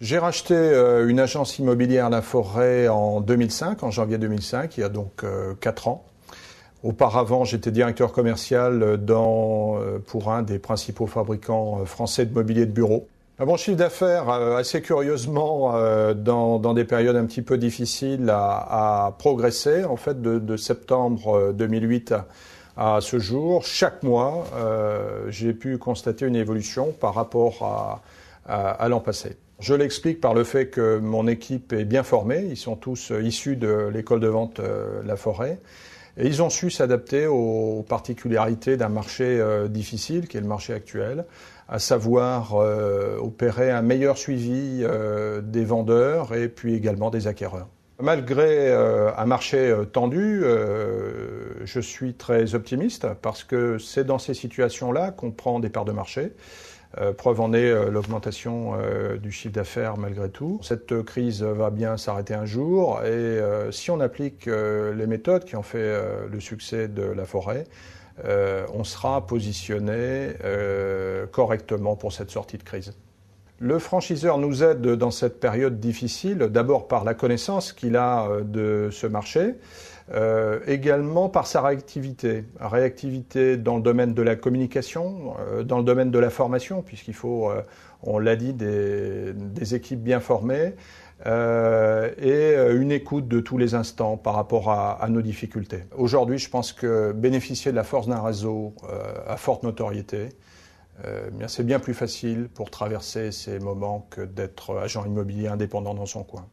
J'ai racheté euh, une agence immobilière à La Forêt en 2005, en janvier 2005, il y a donc euh, quatre 4 ans. Auparavant, j'étais directeur commercial euh, dans, pour un des principaux fabricants français de mobilier de bureau. Mon ah chiffre d'affaires, assez curieusement, dans, des périodes un petit peu difficiles, a, progressé. En fait, de, septembre 2008 à, ce jour, chaque mois, j'ai pu constater une évolution par rapport à l'an passé. Je l'explique par le fait que mon équipe est bien formée. Ils sont tous euh, issus de l'école de vente euh, La Forêt. Et ils ont su s'adapter aux particularités d'un marché euh, difficile, qui est le marché actuel, à savoir opérer un meilleur suivi des vendeurs et puis également des acquéreurs. Malgré un marché tendu, je suis très optimiste parce que c'est dans ces situations-là qu'on prend des parts de marché. Euh, preuve en est euh, l'augmentation euh, du chiffre d'affaires malgré tout. Cette crise va bien s'arrêter un jour et si on applique les méthodes qui ont fait le succès de la forêt, on sera positionné correctement pour cette sortie de crise. Le franchiseur nous aide dans cette période difficile, d'abord par la connaissance qu'il a euh, de ce marché, euh, également par sa réactivité. Réactivité dans le domaine de la communication, euh, dans le domaine de la formation, puisqu'il faut, on l'a dit, des, équipes bien formées, et une écoute de tous les instants par rapport à, à nos difficultés. Aujourd'hui, je pense que bénéficier de la force d'un réseau à forte notoriété, euh, c'est bien plus facile pour traverser ces moments que d'être agent immobilier indépendant dans son coin.